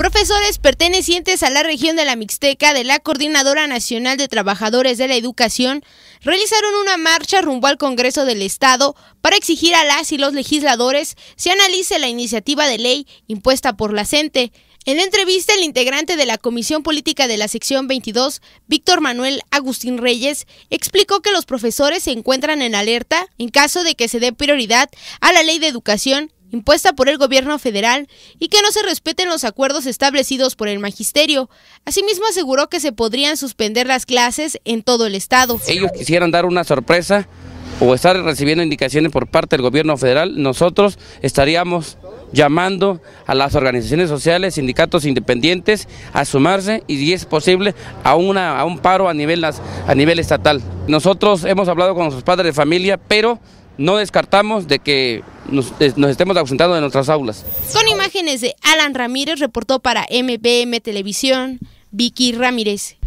Profesores pertenecientes a la región de la Mixteca de la Coordinadora Nacional de Trabajadores de la Educación realizaron una marcha rumbo al Congreso del Estado para exigir a las y los legisladores se analice la iniciativa de ley impuesta por la CENTE. En la entrevista, el integrante de la Comisión Política de la Sección 22, Víctor Manuel Agustín Reyes, explicó que los profesores se encuentran en alerta en caso de que se dé prioridad a la ley de educación impuesta por el gobierno federal y que no se respeten los acuerdos establecidos por el magisterio. Asimismo aseguró que se podrían suspender las clases en todo el estado. Ellos quisieran dar una sorpresa o estar recibiendo indicaciones por parte del gobierno federal, nosotros estaríamos llamando a las organizaciones sociales, sindicatos independientes a sumarse y si es posible a, una, a un paro a nivel, a nivel estatal. Nosotros hemos hablado con sus padres de familia, pero no descartamos de que nos, estemos ausentando de nuestras aulas. Son imágenes de Alan Ramírez, reportó para MBM Televisión, Vicky Ramírez.